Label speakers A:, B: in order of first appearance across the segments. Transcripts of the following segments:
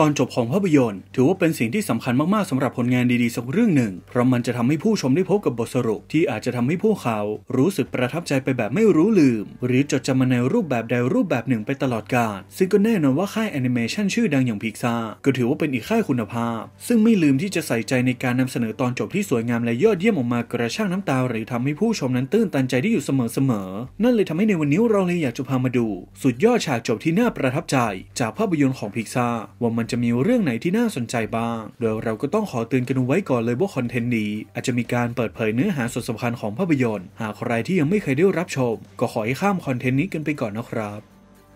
A: ตอนจบของภาพยนตร์ถือว่าเป็นสิ่งที่สำคัญมากๆสำหรับผลงานดีๆสักเรื่องหนึ่ง เพราะมันจะทำให้ผู้ชมได้พบกับบทสรุปที่อาจจะทำให้พวกเขา รู้สึกประทับใจไปแบบไม่รู้ลืม หรือจดจำมันในรูปแบบใดรูปแบบหนึ่งไปตลอดกาลซึ่งก็แน่นอนว่าค่ายแอนิเมชันชื่อดังอย่างพิกซาก็ถือว่าเป็นอีกค่ายคุณภาพ ซึ่งไม่ลืมที่จะใส่ใจในการนำเสนอตอนจบที่สวยงามและยอดเยี่ยมออกมากระชากน้ำตาหรือทำให้ผู้ชมนั้นตื้นตันใจได้อยู่เสมอๆนั่นเลยทำให้ในวันนี้เราเลยอยากจะพามาดู สุดยอดฉากจบที่น่าประทับใจจากภาพยนตร์ของพิกซาว่ามันันจะมีเรื่องไหนที่น่าสนใจบ้าง โดยเราก็ต้องขอเตือนกันไว้ก่อนเลยว่าคอนเทนต์นี้อาจจะมีการเปิดเผยเนื้อหาส่วนสำคัญของภาพยนตร์ หากใครที่ยังไม่เคยได้รับชม ก็ขอให้ข้ามคอนเทนต์นี้กันไปก่อนนะครับ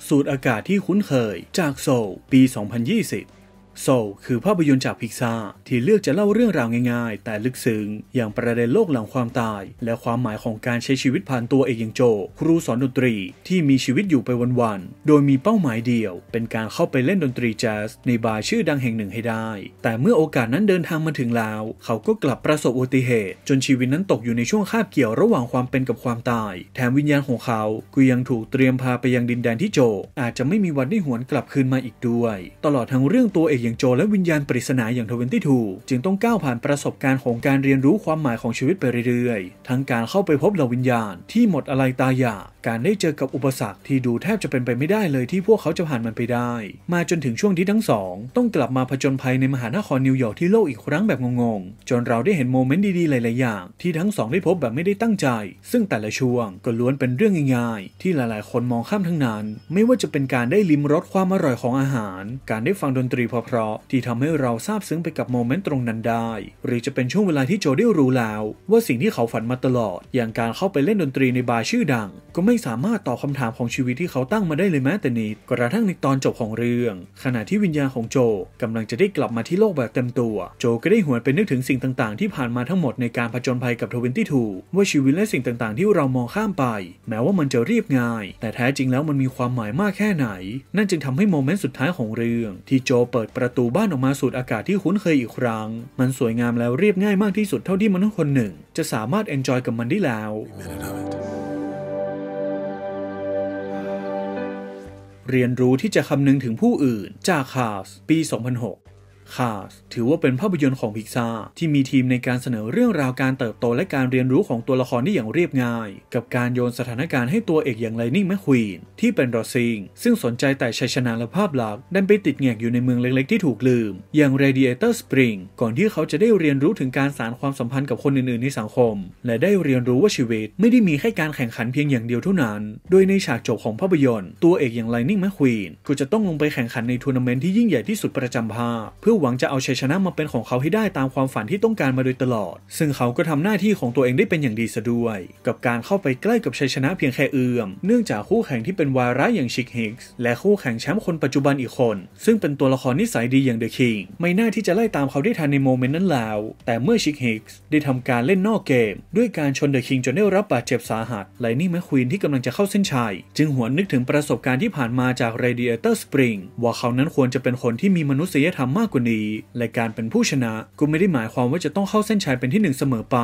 A: สูตรอากาศที่คุ้นเคย จากโซลปี 2020โซคือภาพยนตร์จากพิกซาที่เลือกจะเล่าเรื่องราวง่ายๆ แต่ลึกซึ้งอย่างประเด็นโลกหลังความตาย และความหมายของการใช้ชีวิตผ่านตัวเอกยังโจ ครูสอนดนตรี ที่มีชีวิตอยู่ไปวันๆโดยมีเป้าหมายเดียว เป็นการเข้าไปเล่นดนตรีแจ๊สในบาร์ชื่อดังแห่งหนึ่งให้ได้ แต่เมื่อโอกาสนั้นเดินทางมาถึงแล้ว เขาก็กลับประสบอุบัติเหตุจนชีวิตนั้นตกอยู่ในช่วงคาบเกี่ยวระหว่างความเป็นกับความตาย แถมวิญญาณของเขาก็ยังถูกเตรียมพาไปยังดินแดนที่โจ อาจจะไม่มีวันได้หวนกลับคืนมาอีกด้วย ตลอดทั้งเรื่องตัวเอกยางโจและวิญญาณปริศนาอย่างทเวนตี้ทูจึงต้องก้าวผ่านประสบการณ์ของการเรียนรู้ความหมายของชีวิตไปเรื่อยๆ ทั้งการเข้าไปพบเหล่าวิญญาณที่หมดอะไรตายอยากการได้เจอกับอุปสรรคที่ดูแทบจะเป็นไปไม่ได้เลยที่พวกเขาจะผ่านมันไปได้ มาจนถึงช่วงที่ทั้งสอง ต้องกลับมาผจญภัยในมหานครนิวยอร์กที่โลกอีกครั้งแบบงงๆ จนเราได้เห็นโมเมนต์ดีๆหลายๆ อย่างที่ทั้งสองได้พบแบบไม่ได้ตั้งใจ ซึ่งแต่ละช่วงก็ล้วนเป็นเรื่องง่ายๆที่หลายๆคนมองข้ามทั้งนั้น ไม่ว่าจะเป็นการได้ลิ้มรสความอร่อยของอาหาร การได้ฟังดนตรีเพราะๆที่ทำให้เราซาบซึ้งไปกับโมเมนต์ตรงนั้นได้ หรือจะเป็นช่วงเวลาที่โจได้รู้แล้วว่าสิ่งที่เขาฝันมาตลอดอย่างการเข้าไปเล่นดนตรีในบาร์ชื่อดังก็ไไม่สามารถตอบคาถามของชีวิตที่เขาตั้งมาได้เลยแม้แต่นิดกระทั่งในตอนจบของเรื่อง ขณะที่วิญญาณของโจ กำลังจะได้กลับมาที่โลกแบบเต็มตัว โจก็ได้หวนไปนึกถึงสิ่งต่าง ๆ ที่ผ่านมาทั้งหมด ในการผจญภัยกับทเวนตี้ทูว่าชีวิตและสิ่งต่าง ๆ ที่เรามองข้ามไป แม้ว่ามันจะเรียบง่าย แต่แท้จริงแล้วมันมีความหมายมากแค่ไหน นั่นจึงทำให้โมเมนต์สุดท้ายของเรื่อง ที่โจเปิดประตูบ้านออกมาสูดอากาศที่คุ้นเคยอีกครั้ง มันสวยงามแล้วเรียบง่ายมากที่สุดเท่าที่มนุษย์คนหนึ่ง จะสามารถเอนจอยกับมันได้แล้วเรียนรู้ที่จะคำนึงถึงผู้อื่น จากข่าวปี 2006คาสถือว่าเป็นภาพยนตร์ของพิกซาที่มีทีมในการเสนอเรื่องราวการเติบโตและการเรียนรู้ของตัวละครได้อย่างเรียบง่าย กับการโยนสถานการณ์ให้ตัวเอกอย่างไลนิ่งแมคควีนที่เป็นรอซิง ซึ่งสนใจแต่ชัยชนะและภาพลักษณ์ดันไปติดแงกอยู่ในเมืองเล็กๆที่ถูกลืม อย่างเรดิเอเตอร์สปริงก่อนที่เขาจะได้เรียนรู้ถึงการสานความสัมพันธ์กับคนอื่นๆในสังคม และได้เรียนรู้ว่าชีวิต ไม่ได้มีแค่การแข่งขันเพียงอย่างเดียวเท่านั้น โดยในฉากจบของภาพยนตร์ตัวเอกอย่างไลนิ่งแมคควีนก็จะต้องลงไปแข่งขันในทัวร์นาเมนต์ที่ยิ่งใหญ่ที่สุดประจำภาพเพื่อหวังจะเอาชัยชนะมาเป็นของเขาให้ได้ตามความฝันที่ต้องการมาโดยตลอด ซึ่งเขาก็ทำหน้าที่ของตัวเองได้เป็นอย่างดีซะด้วย กับการเข้าไปใกล้กับชัยชนะเพียงแค่เอื้อมเนื่องจากคู่แข่งที่เป็นวาระอย่างชิเฮิกส์และคู่แข่งแชมป์คนปัจจุบันอีกคน ซึ่งเป็นตัวละครนิสัยดีอย่างเดอะคิงไม่น่าที่จะไล่ตามเขาได้ทันในโมเมนต์นั้นแล้ว แต่เมื่อชิเฮิกส์ได้ทำการเล่นนอกเกม ด้วยการชนเดอะคิงจนได้รับบาดเจ็บสาหัสไลนี่แมคควีนที่กำลังจะเข้าเส้นชัยจึงหวนนึกถึงประสบการณ์ที่ผ่านมาจากเรดิเอเตอร์สปริงว่าเขานั้นควรจะเป็นคนที่มีมนุษยธรรมมากกว่านี้และการเป็นผู้ชนะก็ไม่ได้หมายความว่าจะต้องเข้าเส้นชัยเป็นที่หนึ่งเสมอไป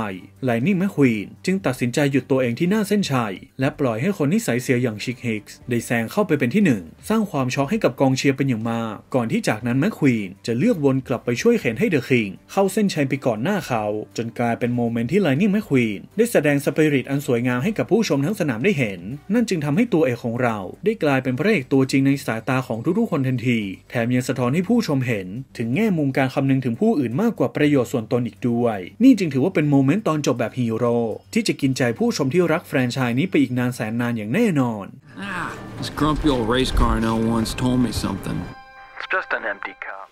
A: ไลนิ่งแมคควีนจึงตัดสินใจหยุดตัวเองที่หน้าเส้นชัยและปล่อยให้คนนิสัยเสียอย่างชิคฮิกส์ได้แซงเข้าไปเป็นที่ 1 สร้างความช็อกให้กับกองเชียร์เป็นอย่างมากก่อนที่จากนั้นแมคควีนจะเลือกวนกลับไปช่วยเข็นให้เดอะคิง เข้าเส้นชัยไปก่อนหน้าเขาจนกลายเป็นโมเมนต์ที่ไลนิ่งแมคควีนได้แสดงสปิริตอันสวยงามให้กับผู้ชมทั้งสนามได้เห็น นั่นจึงทำให้ตัวเอกของเราได้กลายเป็นพระเอกตัวจริงในสายตาของทุกๆคนทันที แถมยังสะท้อนให้ผู้ชมเห็นถึงงแง่มุมการคำนึงถึงผู้อื่นมากกว่าประโยชน์ส่วนตนอีกด้วย นี่จึงถือว่าเป็นโมเมนต์ตอนจบแบบฮีโร่ที่จะกินใจผู้ชมที่รักแฟรนไชส์นี้ไปอีกนานแสนนานอย่างแน่นอน ah, This grumpy old race car n o once told me something It's just an empty cup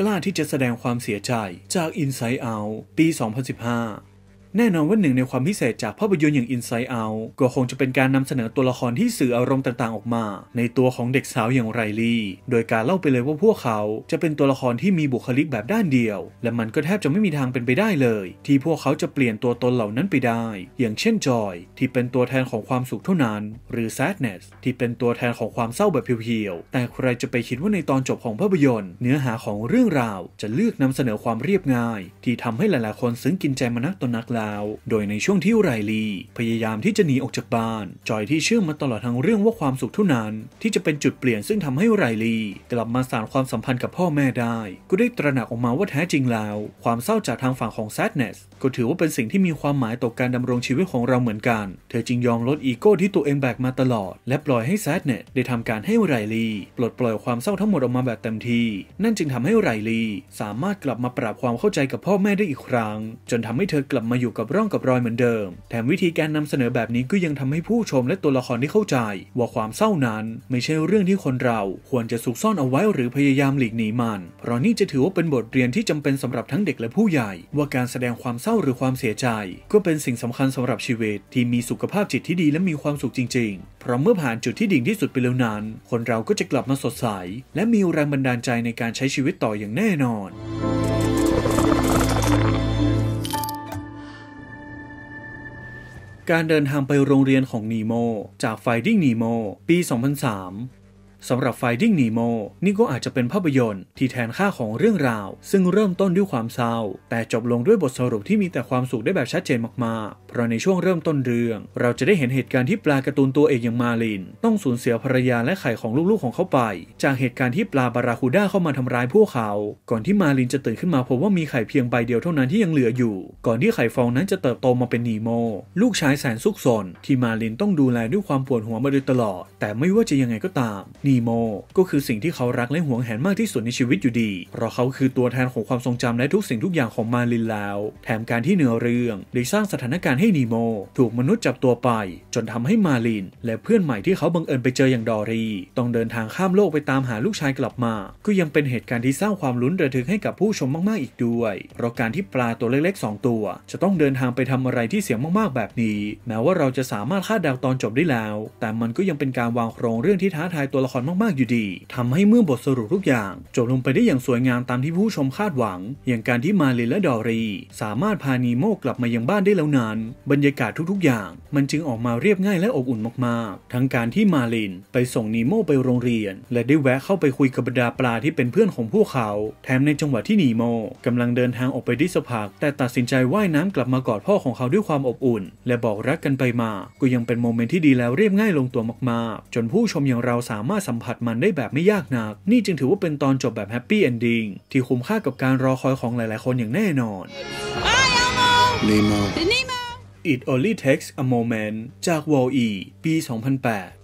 A: กล้าที่จะแสดงความเสียใจจาก Inside Out ปี 2015แน่นอนว่าหนึ่งในความพิเศษจากภาพยนตร์อย่าง Inside Out ก็คงจะเป็นการนำเสนอตัวละครที่สื่ออารมณ์ต่างๆออกมาในตัวของเด็กสาวอย่างไรลี่ โดยการเล่าไปเลยว่าพวกเขาจะเป็นตัวละครที่มีบุคลิกแบบด้านเดียว และมันก็แทบจะไม่มีทางเป็นไปได้เลย ที่พวกเขาจะเปลี่ยนตัวตนเหล่านั้นไปได้ อย่างเช่นจอย ที่เป็นตัวแทนของความสุขเท่านั้นหรือ sadness ที่เป็นตัวแทนของความเศร้าแบบเพียวๆ แต่ใครจะไปคิดว่าในตอนจบของภาพยนตร์เนื้อหาของเรื่องราวจะเลือกนำเสนอความเรียบง่าย ที่ทำให้หลายๆคนซึ้งกินใจมานักต่อนักแล้ว้วโดยในช่วงที่ไรลี พยายามที่จะหนีออกจากบ้าน จอยที่เชื่อมาตลอดทั้งเรื่องว่าความสุขเท่านั้น ที่จะเป็นจุดเปลี่ยนซึ่งทำให้ไรลีกลับมาสานความสัมพันธ์กับพ่อแม่ได้ ก็ได้ตระหนักออกมาว่าแท้จริงแล้ว ความเศร้าจากทางฝั่งของแซดเนสก็ถือว่าเป็นสิ่งที่มีความหมายต่อการดำรงชีวิตของเราเหมือนกันเธอจึงยอมลดอีโก้ที่ตัวเองแบกมาตลอด และปล่อยให้แซดเนสได้ทำการให้ไรลีปลดปล่อยความเศร้าทั้งหมดออกมาแบบเต็มที่ นั่นจึงทำให้ไรลีสามารถกลับมาปรับความเข้าใจกับพ่อแม่ได้อีกครั้งจนทำให้เธอกลับมาอยูู่่กับร่องกับรอยเหมือนเดิม แถมวิธีการนำเสนอแบบนี้ก็ยังทำให้ผู้ชมและตัวละครที่เข้าใจ ว่าความเศร้านั้น ไม่ใช่เรื่องที่คนเราควรจะซุกซ่อนเอาไว้หรือพยายามหลีกหนีมัน เพราะนี่จะถือว่าเป็นบทเรียนที่จำเป็นสำหรับทั้งเด็กและผู้ใหญ่ ว่าการแสดงความเศร้าหรือความเสียใจ ก็เป็นสิ่งสำคัญสำหรับชีวิต ที่มีสุขภาพจิตที่ดีและมีความสุขจริงๆ เพราะเมื่อผ่านจุดที่ดิ่งที่สุดไปแล้วนั้น คนเราก็จะกลับมาสดใสและมีแรงบันดาลใจในการใช้ชีวิตต่ออย่างแน่นอนการเดินทางไปโรงเรียนของนีโม จาก Finding Nemo ปี 2003สำหรับ Finding Nemo นี่ก็อาจจะเป็นภาพยนตร์ที่แทนค่าของเรื่องราว ซึ่งเริ่มต้นด้วยความเศร้า แต่จบลงด้วยบทสรุปที่มีแต่ความสุขได้แบบชัดเจนมากๆ เพราะในช่วงเริ่มต้นเรื่อง เราจะได้เห็นเหตุการณ์ที่ปลาการ์ตูนตัวเอกอย่างมาลิน ต้องสูญเสียภรรยาและไข่ของลูกๆของเขาไป จากเหตุการณ์ที่ปลาบาราคูด้าเข้ามาทำร้ายพวกเขา ก่อนที่มาลินจะตื่นขึ้นมาพบว่ามีไข่เพียงใบเดียวเท่านั้นที่ยังเหลืออยู่ ก่อนที่ไข่ฟองนั้นจะเติบโตมาเป็นนีโม ลูกชายแสนซุกซนที่มาลินต้องดูแลด้วยความปวดหัวมาโดยตลอด แต่ไม่ว่าจะยังไงก็ตามนนีโมก็คือสิ่งที่เขารักและหวงแหนมากที่สุดในชีวิตอยู่ดี เพราะเขาคือตัวแทนของความทรงจำและทุกสิ่งทุกอย่างของมาลินแล้ว แถมการที่เนื้อเรื่องได้สร้างสถานการณ์ให้นีโม ถูกมนุษย์จับตัวไป จนทำให้มาลินและเพื่อนใหม่ที่เขาบังเอิญไปเจออย่างดอรี ต้องเดินทางข้ามโลกไปตามหาลูกชายกลับมา ก็ยังเป็นเหตุการณ์ที่สร้างความลุ้นระทึกให้กับผู้ชมมาก ๆ อีกด้วย เพราะการที่ปลาตัวเล็กๆ2 ตัว จะต้องเดินทางไปทำอะไรที่เสี่ยงมาก ๆ แบบนี้ แม้ว่าเราจะสามารถคาดเดาตอนจบได้แล้ว แต่มันก็ยังเป็นการวางโครงเรื่องที่ท้าทายตัวละครอนมากๆอยู่ดี ทำให้เมื่อบทสรุปทุกอย่างจบลงไปได้อย่างสวยงามตามที่ผู้ชมคาดหวัง อย่างการที่มาลินและดอรีสามารถพานีโมกลับมายังบ้านได้แล้วนั้น บรรยากาศทุกๆอย่าง มันจึงออกมาเรียบง่ายและอบอุ่นมาก ๆ ทั้งการที่มาลินไปส่งนีโมไปโรงเรียน และได้แวะเข้าไปคุยกับบรรดาปลาที่เป็นเพื่อนของพวกเขา แถมในจังหวะที่นีโม กำลังเดินทางออกไปดิสพัก แต่ตัดสินใจว่ายน้ำกลับมากอดพ่อของเขาด้วยความอบอุ่น และบอกรักกันไปมา ก็ยังเป็นโมเมนต์ที่ดีแล้วเรียบง่ายลงตัวมากๆ จนผู้ชมอย่างเราสามารถสสัมผัสมันได้แบบไม่ยากนักนี่จึงถือว่าเป็นตอนจบแบบแฮปปี้เอนดิ้งที่คุ้มค่ากับการรอคอยของหลายๆคนอย่างแน่นอน n It Only Takes a Moment จาก Wall-E ปี 2008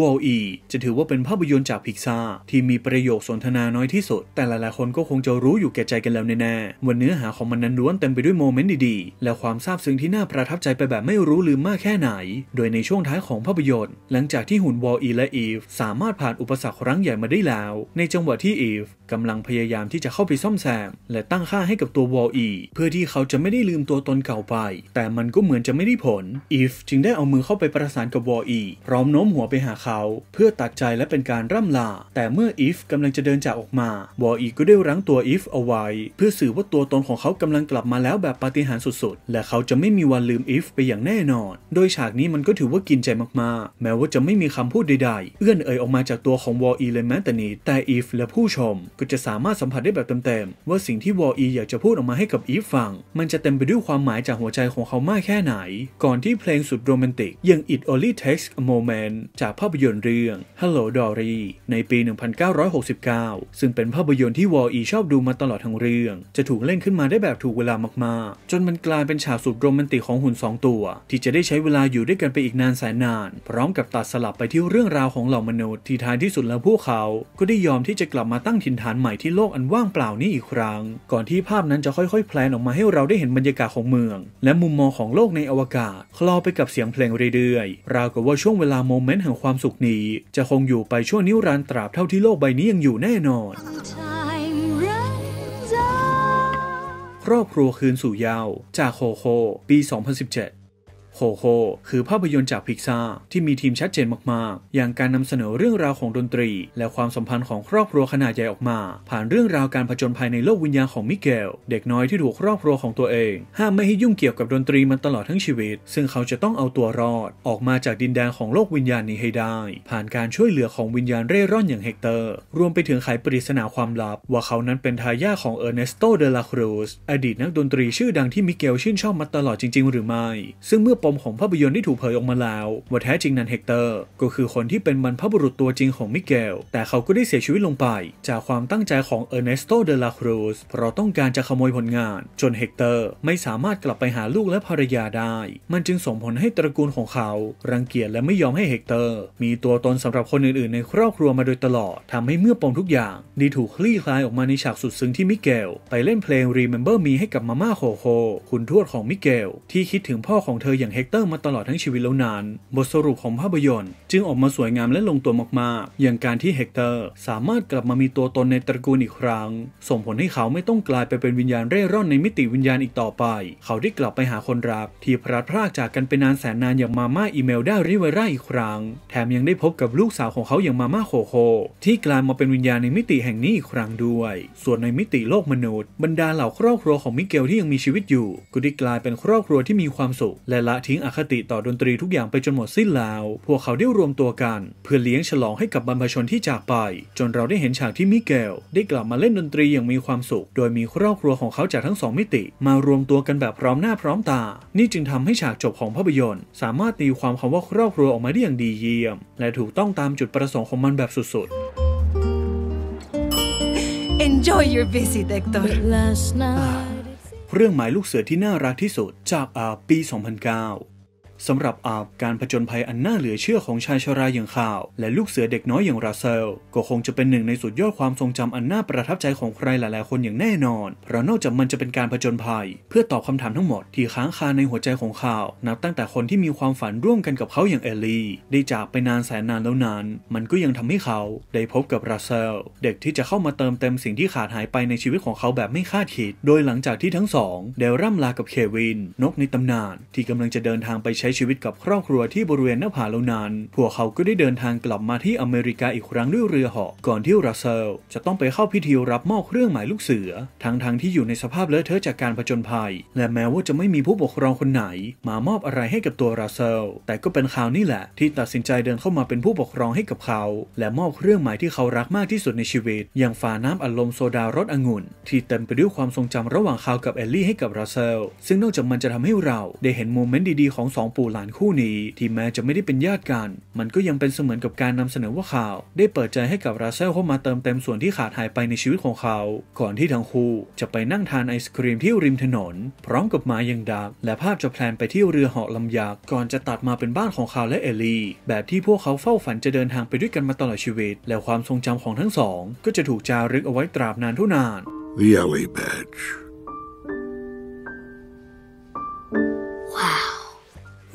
A: วอลอีจะถือว่าเป็นภาพยนตร์จากพิกซาที่มีประโยคสนทนาน้อยที่สุด แต่หลายๆคนก็คงจะรู้อยู่แก่ใจกันแล้วแน่ๆว่าเนื้อหาของมันนั้นล้วนเต็มไปด้วยโมเมนต์ดีๆ และความซาบซึ้งที่น่าประทับใจไปแบบไม่รู้ลืมมากแค่ไหน โดยในช่วงท้ายของภาพยนตร์หลังจากที่หุ่นวอลอีและอีฟสามารถผ่านอุปสรรคครั้งใหญ่มาได้แล้ว ในจังหวะที่อีฟกำลังพยายามที่จะเข้าไปซ่อมแซมและตั้งค่าให้กับตัววอลอีเพื่อที่เขาจะไม่ได้ลืมตัวตนเก่าไป แต่มันก็เหมือนจะไม่ได้ผลอีฟจึงได้เอามือเข้าไปประสานกับวอลอีพร้อมโน้มหัวไปหาเขาเพื่อตักใจและเป็นการร่ำลา แต่เมื่ออีฟกำลังจะเดินจากออกมา วออีก็ได้รั้งตัวอีฟเอาไว้ เพื่อสื่อว่าตัวตนของเขากำลังกลับมาแล้วแบบปาฏิหาริย์สุดๆ และเขาจะไม่มีวันลืมอีฟไปอย่างแน่นอน โดยฉากนี้มันก็ถือว่ากินใจมากๆ แม้ว่าจะไม่มีคำพูดใด ๆ เอื้อนเอ่ยออกมาจากตัวของวออีเลยแม้แต่นิดแต่อีฟและผู้ชมก็จะสามารถสัมผัสได้แบบเต็มๆ ว่าสิ่งที่วออีอยากจะพูดออกมาให้กับอีฟฟัง มันจะเต็มไปด้วยความหมายจากหัวใจของเขามากแค่ไหน ก่อนที่เพลงสุดโรแมนติกยัง It Only Takes a Moment จากภาาพยนตร์เรื่อง Hello Dory ในปี 1969 ซึ่งเป็นภาพยนตร์ที่วอลอีชอบดูมาตลอดทั้งเรื่อง จะถูกเล่นขึ้นมาได้แบบถูกเวลามากๆ จนมันกลายเป็นฉากสุดโรแมนติกของหุ่น 2 ตัว ที่จะได้ใช้เวลาอยู่ด้วยกันไปอีกนานแสนนาน พร้อมกับตัดสลับไปที่เรื่องราวของเหล่ามนุษย์ที่ท้ายที่สุดแล้วพวกเขา ก็ได้ยอมที่จะกลับมาตั้งถิ่นฐานใหม่ที่โลกอันว่างเปล่านี้อีกครั้ง ก่อนที่ภาพนั้นจะค่อยๆแพลนออกมาให้เราได้เห็นบรรยากาศของเมือง และมุมมองของโลกในอวกาศ คลอไปกับเสียงเพลงเรื่อยๆราวกับว่าช่วงเวลาโมเมนต์แห่งความสุขนี้จะคงอยู่ไปชั่วนิวรันตราบเท่าที่โลกใบนี้ยังอยู่แน่นอน ครอบครัวคืนสู่ยาวจากโคโค ปี 2017โฮโฮคือภาพยนตร์จากพิกซาที่มีทีมชัดเจนมากๆ อย่างการนำเสนอเรื่องราวของดนตรี และความสัมพันธ์ของครอบครัวขนาดใหญ่ออกมา ผ่านเรื่องราวการผจญภัยในโลกวิญญาณของมิเกล เด็กน้อยที่ถูกครอบครัวของตัวเองห้ามไม่ให้ยุ่งเกี่ยวกับดนตรีมันตลอดทั้งชีวิต ซึ่งเขาจะต้องเอาตัวรอด ออกมาจากดินแดนของโลกวิญญาณนี้ให้ได้ ผ่านการช่วยเหลือของวิญญาณเร่ร่อนอย่างเฮกเตอร์ รวมไปถึงไขปริศนาความลับ ว่าเขานั้นเป็นทายาทของเออร์เนสโตเดลาครูสอดีตนักดนตรี ชื่อดังที่มิเกลชื่นชอบมาตลอดจริงๆ หรือไม่ ซึ่งเมื่อปมของภาพยนตร์ที่ถูกเผยออกมาแล้วว่าแท้จริงนั้นเฮกเตอร์ก็คือคนที่เป็นบรรพบุรุษตัวจริงของมิเกล แต่เขาก็ได้เสียชีวิตลงไปจากความตั้งใจของเออร์เนสโตเดลาครูสเพราะต้องการจะขโมยผลงานจนเฮกเตอร์ไม่สามารถกลับไปหาลูกและภรรยาได้ มันจึงส่งผลให้ตระกูลของเขารังเกียจและไม่ยอมให้เฮกเตอร์ มีตัวตนสำหรับคนอื่นๆ ในครอบครัวมาโดยตลอด ทำให้เมื่อปมทุกอย่างได้ถูกคลี่คลายออกมาในฉากสุดซึ้งที่มิเกลไปเล่นเพลง Remember Me ให้กับมาม่าโคโคคุณทวดของมิเกล ที่คิดถึงพ่อของเธออย่างเฮกเตอร์มาตลอดทั้งชีวิตแล้วนาน บทสรุปของภาพยนตร์จึงออกมาสวยงามและลงตัวมากๆ อย่างการที่เฮกเตอร์สามารถกลับมามีตัวตนในตระกูลอีกครั้ง ส่งผลให้เขาไม่ต้องกลายไปเป็นวิญญาณเร่ร่อนในมิติวิญญาณอีกต่อไป เขาได้กลับไปหาคนรักที่พลัดพรากจากกันไปนานแสนนานอย่างมาม่าอีเมลด้าริเวร่าอีกครั้ง แถมยังได้พบกับลูกสาวของเขาอย่างมาม่าโคโคที่กลายมาเป็นวิญญาณในมิติแห่งนี้อีกครั้งด้วย ส่วนในมิติโลกมนุษย์ บรรดาเหล่าครอบครัวของมิเกลที่ยังมีชีวิตอยู่ก็ได้กลายเป็นครอบครัวที่มีความสุขและละทิ้งอคติต่อดนตรีทุกอย่างไปจนหมดสิ้นแล้ว พวกเขาได้รวมตัวกัน เพื่อเลี้ยงฉลองให้กับบรรพชนที่จากไป จนเราได้เห็นฉากที่มิเกลได้กลับมาเล่นดนตรีอย่างมีความสุข โดยมีครอบครัวของเขาจากทั้งสองมิติ มารวมตัวกันแบบพร้อมหน้าพร้อมตา นี่จึงทำให้ฉากจบของภาพยนตร์ สามารถตีความคำว่าครอบครัวออกมาได้อย่างดีเยี่ยม และถูกต้องตามจุดประสงค์ของมันแบบสุดๆ Enjoy your visit, Hector. last night. เรื่องหมายลูกเสือที่น่ารักที่สุดจากอาปี 2009สำหรับอาบการผจญภัยอันน่าเหลือเชื่อของชายชราอย่างข่าว และลูกเสือเด็กน้อยอย่างราเซลก็คงจะเป็นหนึ่งในสุดยอดความทรงจำอันน่าประทับใจของใครหลาย ๆ คนอย่างแน่นอน เพราะนอกจากมันจะเป็นการผจญภัย เพื่อตอบคำถามทั้งหมดที่ค้างคาในหัวใจของข่าวนับตั้งแต่คนที่มีความฝันร่วมกันกับเขาอย่างเอลลี่ได้จากไปนานแสนนานแล้วนั้น มันก็ยังทำให้เขา ได้พบกับราเซลเด็กที่จะเข้ามาเติมเต็มสิ่งที่ขาดหายไปในชีวิตของเขาแบบไม่คาดคิด โดยหลังจากที่ทั้งสองได้ร่ำลากับเควิน นกในตำนานที่กำลังจะเดินทางไปใช้ช้ชีวิตกับครอบครัวที่บริเวณหน้าผาเลานาน พวกเขาก็ได้เดินทางกลับมาที่อเมริกาอีกครั้งด้วยเรือเหาะก่อนที่รัสเซล จะต้องไปเข้าพิธีรับมอบเครื่องหมายลูกเสือทั้งางที่อยู่ในสภาพเลอะเทอะจากการผจญภัย และแม้ว่าจะไม่มีผู้ปกครองคนไหน มามอบอะไรให้กับตัวรัสเซล แต่ก็เป็นข่าวนี่แหละ ที่ตัดสินใจเดินเข้ามาเป็นผู้ปกครองให้กับเขา และมอบเครื่องหมายที่เขารักมากที่สุดในชีวิต อย่างฝาน้ำอัดลมโซดารสองุ่นที่เต็มไปด้วยความทรงจำระหว่างเขากับเอลลี่ ให้กับรัสเซล ซึ่งนอกจากมันจะทำให้เราได้เห็นโมเมนต์ดีๆของสองปู่หลานคู่นี้ที่แม้จะไม่ได้เป็นญาติกัน มันก็ยังเป็นเสมือนกับการนำเสนอว่าข่าว ได้เปิดใจให้กับราเซลเข้ามาเติมเต็มส่วนที่ขาดหายไปในชีวิตของเขา ก่อนที่ทั้งคู่ จะไปนั่งทานไอศครีมที่ริมถนน พร้อมกับม้ยังดักและภาพจะแพลนไปที่เรือเหาะลำยากก่อนจะตัดมาเป็นบ้านของเขาและเอลีแบบที่พวกเขาเฝ้าฝันจะเดินทางไปด้วยกันมาตลอดชีวิต และความทรงจำของทั้งสองก็จะถูกจารึกเอาไว้ตราบนานทุนาน The Alley Badge. Wow.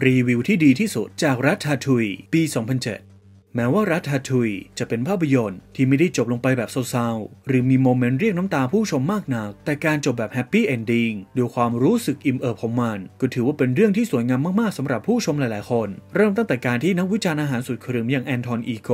A: รีวิวที่ดีที่สุดจากรัฐทาทุย ปี 2007แม้ว่ารัฐฮาทุย จะเป็นภาพยนตร์ ที่ไม่ได้จบลงไปแบบเศร้าๆ หรือมีโมเมนต์เรียกน้ำตาผู้ชมมากนัก แต่การจบแบบแฮปปี้เอนดิ้งด้วยความรู้สึกอิ่มเอิบของมันก็ถือว่าเป็นเรื่องที่สวยงามมากๆสำหรับผู้ชมหลายๆคน เริ่มตั้งแต่การที่นักวิจารณ์อาหารสุดขรึมอย่างแอนทอนอีโก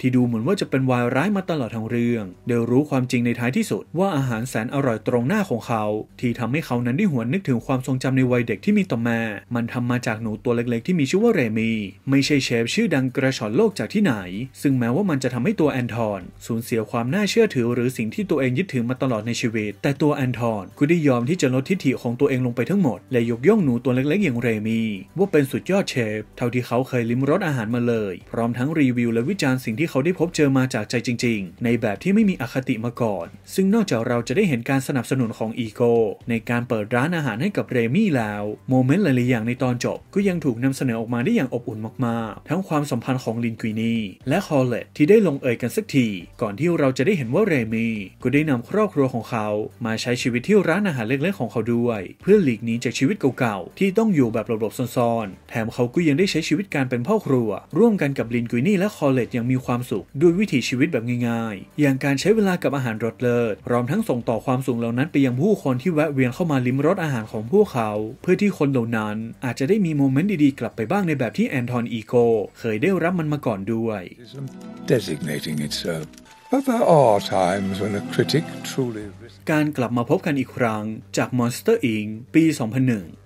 A: ที่ดูเหมือนว่าจะเป็นวายร้ายมาตลอดทั้งเรื่องเดี๋ยวรู้ความจริงในท้ายที่สุด ว่าอาหารแสนอร่อยตรงหน้าของเขาที่ทำให้เขานั้นได้หวนนึกถึงความทรงจำในวัยเด็กที่มีต่อแม่มันทำมาจากหนูตัวเล็กๆที่มีชื่อว่าเรมี ไม่ใช่เชฟชื่อดังกระชอนโลกจากที่ไหนซึ่งแม้ว่ามันจะทำให้ตัวแอนทอน สูญเสียความน่าเชื่อถือหรือสิ่งที่ตัวเองยึดถือมาตลอดในชีวิต แต่ตัวแอนทอนก็ได้ยอมที่จะลดทิฐิของตัวเองลงไปทั้งหมดและยกย่องหนูตัวเล็กๆอย่างเรมีว่าเป็นสุดยอดเชฟ เท่าที่เขาเคยลิ้มรสอาหารมาเลย พร้อมทั้งรีวิวและวิจารณ์สิ่งที่เขาได้พบเจอมาจากใจจริง ๆ ในแบบที่ไม่มีอคติมาก่อน ซึ่งนอกจากเราจะได้เห็นการสนับสนุนของอีโก้ในการเปิดร้านอาหารให้กับเรมี่แล้วโมเมนต์หลายๆอย่างในตอนจบก็ยังถูกนำเสนอออกมาได้อย่างอบอุ่นมากๆทั้งความสัมพันธ์ของลินกุยนีีและคอลเลตที่ได้ลงเอยกันสักที ก่อนที่เราจะได้เห็นว่าเรมี ก็ได้นำครอบครัวของเขา มาใช้ชีวิตที่ร้านอาหารเล็กๆของเขาด้วย เพื่อหลีกหนีจากชีวิตเก่าๆ ที่ต้องอยู่แบบระบบซ้อนๆแถมเขาก็ยังได้ใช้ชีวิตการเป็นพ่อครัว ร่วมกันกับลินกุยนี่และคอลเลตยังมีความสุข ด้วยวิถีชีวิตแบบง่าย ๆ อย่างการใช้เวลากับอาหารรสเลิศพร้อมทั้งส่งต่อความสุขเหล่านั้นไปยังผู้คนที่แวะเวียนเข้ามาลิ้มรสอาหารของพวกเขาเพื่อที่คนเหล่านั้นอาจจะได้มีโมเมนต์ดีๆกลับไปบ้างในแบบที่แอนทอนอีโกเคยได้รับมันมาก่อนด้วยด้วย designating itself But there are times when a critic truly การกลับมาพบกันอีกครั้งจาก Monster Inc. ปี 2001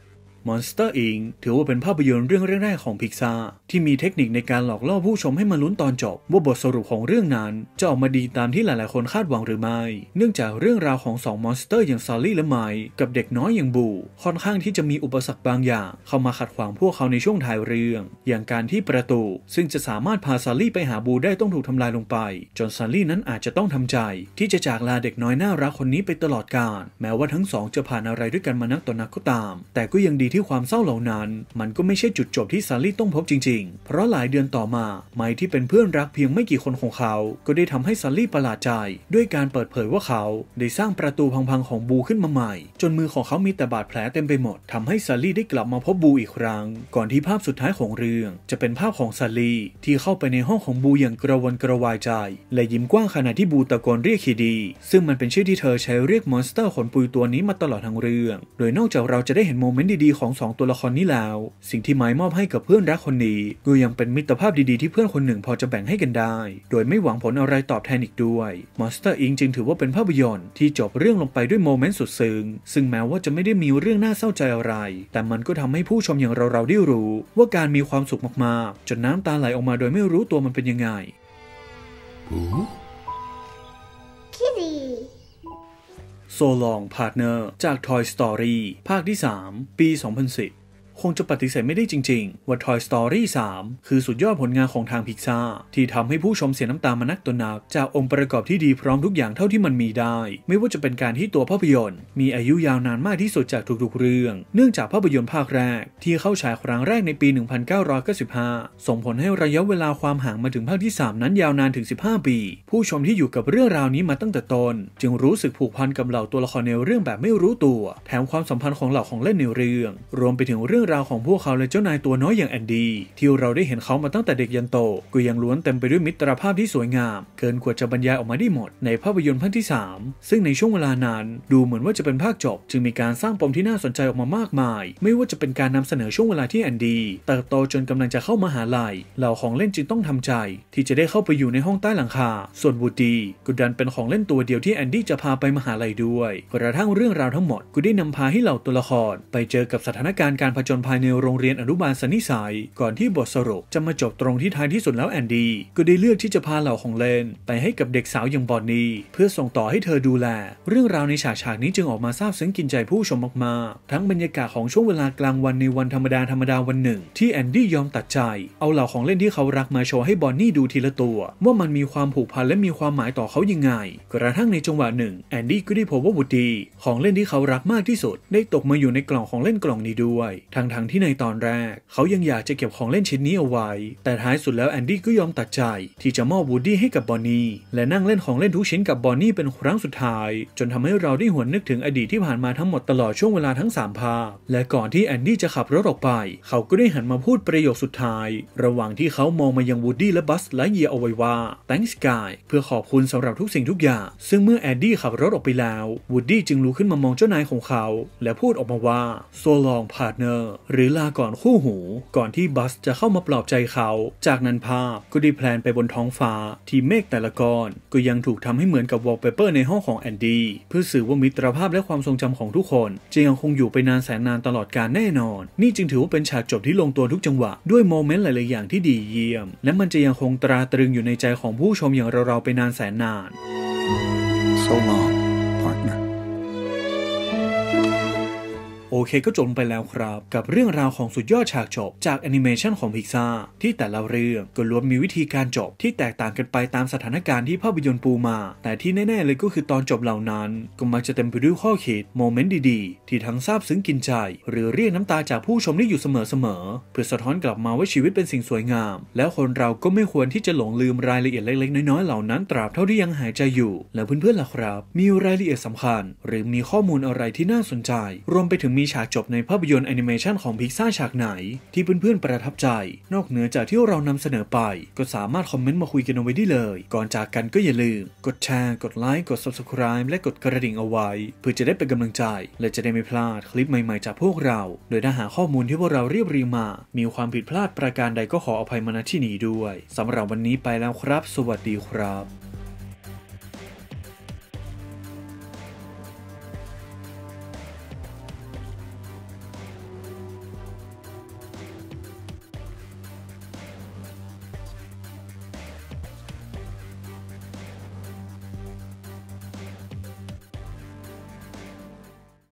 A: Monster Inc. ถือว่าเป็นภาพยนตร์เรื่องแรกๆของพิกซาที่มีเทคนิคในการหลอกล่อผู้ชมให้มาลุ้นตอนจบว่าบทสรุปของเรื่องนั้นจะออกมาดีตามที่หลายๆ คนคาดหวังหรือไม่ เนื่องจากเรื่องราวของ2มอนสเตอร์อย่างซาลี่และไมกับเด็กน้อยอย่างบูค่อนข้างที่จะมีอุปสรรคบางอย่างเข้ามาขัดขวางพวกเขาในช่วงท้ายเรื่อง อย่างการที่ประตูซึ่งจะสามารถพาซาลี่ไปหาบูได้ต้องถูกทำลายลงไป จนซาลี่นั้นอาจจะต้องทำใจ ที่จะจากลาเด็กน้อยน่ารักคนนี้ไปตลอดกาลแม้ว่าทั้งสองจะผ่านอะไรด้วยกันมานักต่อนักก็ตาม แต่ก็ยังดีที่ที่ความเศร้าเหล่านั้นมันก็ไม่ใช่จุดจบที่ซารี่ต้องพบจริงๆ เพราะหลายเดือนต่อมาไมที่เป็นเพื่อนรักเพียงไม่กี่คนของเขา ก็ได้ทำให้ซารี่ประหลาดใจ ด้วยการเปิดเผยว่าเขาได้สร้างประตูพังๆของบูขึ้นมาใหม่ จนมือของเขามีแต่บาดแผลเต็มไปหมดทำให้ซารี่ได้กลับมาพบบูอีกครั้ง ก่อนที่ภาพสุดท้ายของเรื่อง จะเป็นภาพของซารี่ที่เข้าไปในห้องของบูอย่างกระวนกระวายใจ และยิ้มกว้างขณะที่บูตะโกนเรียกคิดี ซึ่งมันเป็นชื่อที่เธอใช้เรียกมอนสเตอร์ขนปุยตัวนี้มาตลอดทั้งเรื่อง โดยนอกจากเราจะได้เห็นโมเมนต์ดีๆของสองตัวละครนี้แล้ว สิ่งที่ไม้มอบให้กับเพื่อนรักคนนี้ ก็ยังเป็นมิตรภาพดีๆที่เพื่อนคนหนึ่งพอจะแบ่งให้กันได้ โดยไม่หวังผลอะไรตอบแทนอีกด้วยมอสเตอร์อิง จึงถือว่าเป็นภาพยนตร์ที่จบเรื่องลงไปด้วยโมเมนต์สุดซึ้งซึ่งแม้ว่าจะไม่ได้มีเรื่องน่าเศร้าใจอะไร แต่มันก็ทำให้ผู้ชมอย่างเราๆได้รู้ ว่าการมีความสุขมากๆจนน้าตาไหลออกมาโดยไม่รู้ตัวมันเป็นยังไง Kitty. So Long Partner จาก Toy Story ภาคที่ 3 ปี 2010คงจะปฏิเสธไม่ได้จริงๆ ว่า Toy Story 3 คือสุดยอดผลงานของทางพิกซาที่ทำให้ผู้ชมเสียน้ำตามานักตัวนักจากองค์ประกอบที่ดีพร้อมทุกอย่างเท่าที่มันมีได้ ไม่ว่าจะเป็นการที่ตัวภาพยนตร์มีอายุยาวนานมากที่สุดจากทุกๆเรื่อง เนื่องจากภาพยนตร์ภาคแรก ที่เข้าฉายครั้งแรกในปี 1995 ส่งผลให้ระยะเวลาความห่างมาถึงภาคที่ 3 นั้นยาวนานถึง 15 ปี ผู้ชมที่อยู่กับเรื่องราวนี้มาตั้งแต่ตน้นจึงรู้สึกผูกพันกับเหล่าตัวละครในเรื่องแบบไม่รู้ตัวแถมความสัมพันธ์ของเหล่าของเล่นในเรื่อง รวมไปถึงเรื่องราวของพวกเขาและเจ้านายตัวน้อยอย่างแอนดี้ที่เราได้เห็นเขามาตั้งแต่เด็กยันโตก็ยังล้วนเต็มไปด้วยมิตรภาพที่สวยงาม เกินกว่าจะบรรยายออกมาได้หมด ในภาพยนตร์ภาคที่3ซึ่งในช่วงเวลานานดูเหมือนว่าจะเป็นภาคจบ จึงมีการสร้างปมที่น่าสนใจออกมามากมาย ไม่ว่าจะเป็นการนำเสนอช่วงเวลาที่แอนดี้เติบโตจนกำลังจะเข้ามาหาลัยเหล่าของเล่นจึงต้องทำใจ ที่จะได้เข้าไปอยู่ในห้องใต้หลังคา ส่วนบูดีก็ดันเป็นของเล่นตัวเดียวที่แอนดี้จะพาไปมหาลัยด้วย กระทั่งเรื่องราวทั้งหมดก็ได้นำพาให้เหล่าตัวละครไปเจอกับสถานการณ์การผจญนภายในโรงเรียนอนุบาลสันนิสายก่อนที่บทสรุปจะมาจบตรงที่ท้ายที่สุดแล้วแอนดี้ก็ได้เลือกที่จะพาเหล่าของเลนไปให้กับเด็กสาวอย่างบอนนี่เพื่อส่งต่อให้เธอดูแลเรื่องราวในฉากฉากนี้จึงออกมาซาบซึ้งกินใจผู้ชมมาก ๆ ทั้งบรรยากาศของช่วงเวลากลางวันในวันธรรมดาธรรมดาวันหนึ่งที่แอนดี้ยอมตัดใจ เอาเหล่าของเล่นที่เขารักมาโชว์ให้บอนนี่ดูทีละตัวว่ามันมีความผูกพันและมีความหมายต่อเขายังไง กระทั่งในจังหวะหนึ่งแอนดี้ก็ได้พบว่าบุตรีของเล่นที่เขารักมากที่สุด ได้ตกมาอยู่ในกล่องของเล่นกล่องนี้ด้วยท้งทั้งที่ในตอนแรก เขายังอยากจะเก็บของเล่นชิ้นนี้เอาไว้แต่ท้ายสุดแล้วแอนดี้ก็ยอมตัดใจ ที่จะมอบวูดดี้ให้กับบอนนี่และนั่งเล่นของเล่นทุกชิ้นกับบอนนี่เป็นครั้งสุดท้าย จนทำให้เราได้หวนนึกถึงอดีตที่ผ่านมาทั้งหมดตลอดช่วงเวลาทั้ง3ภาพและก่อนที่แอนดี้จะขับรถออกไป เขาก็ได้หันมาพูดประโยคสุดท้าย ระหว่างที่เขามองมายังวูดดี้และบัสและเยียเอาไว้ว่า thanks guy เพื่อขอบคุณสำหรับทุกสิ่งทุกอย่าง ซึ่งเมื่อแอนดี้ขับรถออกไปแล้ววูดดี้จึงลุกขึ้นมามองเจ้านายของเขาและพูดออกมาว่า so long partner ์หรือลาก่อนคู่หู ก่อนที่บัสจะเข้ามาปลอบใจเขา จากนั้นภาพก็ได้แพลนไปบนท้องฟ้าที่เมฆแต่ละก้อนก็ยังถูกทำให้เหมือนกับวอลเปเปอร์ในห้องของแอนดี้เพื่อสื่อว่ามิตรภาพและความทรงจำของทุกคน จะยังคงอยู่ไปนานแสนนานตลอดกาลแน่นอน นี่จึงถือว่าเป็นฉากจบที่ลงตัวทุกจังหวะ ด้วยโมเมนต์หลายๆอย่างที่ดีเยี่ยมและมันจะยังคงตราตรึงอยู่ในใจของผู้ชมอย่างเราๆไปนานแสนนาน so long partner โอเคก็จบไปแล้วครับกับเรื่องราวของสุดยอดฉากจบจากแอนิเมชันของพิกซาที่แต่ละเรื่องก็ล้วนมีวิธีการจบที่แตกต่างกันไปตามสถานการณ์ที่ภาพยนตร์ปูมา แต่ที่แน่ๆเลยก็คือตอนจบเหล่านั้นก็มักจะเต็มไปด้วยข้อคิด โมเมนต์ดีๆที่ทั้งซาบซึ้งกินใจหรือเรียกน้ำตาจากผู้ชมได้อยู่เสมอๆ เพื่อสะท้อนกลับมาว่าชีวิตเป็นสิ่งสวยงาม แล้วคนเราก็ไม่ควรที่จะหลงลืมรายละเอียดเล็กๆน้อยๆเหล่านั้น ตราบเท่าที่ยังหายใจอยู่ แล้วเพื่อนๆล่ะครับ มีรายละเอียดสำคัญ หรือมีข้อมูลอะไรที่น่าสนใจ รวมไปถึงมีฉากจบในภาพยนตร์แอนิเมชันของพิกซ่าฉากไหน ที่เพื่อนๆประทับใจ นอกเหนือจากที่เรานำเสนอไป ก็สามารถคอมเมนต์มาคุยกันเอาไว้ได้เลย ก่อนจากกันก็อย่าลืม กดแชร์กดไลค์ กด subscribe และกดกระดิ่งเอาไว้ เพื่อจะได้เป็นกำลังใจ และจะได้ไม่พลาดคลิปใหม่ๆจากพวกเรา โดยถ้าหาข้อมูลที่พวกเราเรียบเรียงมา มีความผิดพลาดประการใดก็ขออภัยมาณที่นี้ด้วย สำหรับวันนี้ไปแล้วครับ สวัสดีครับ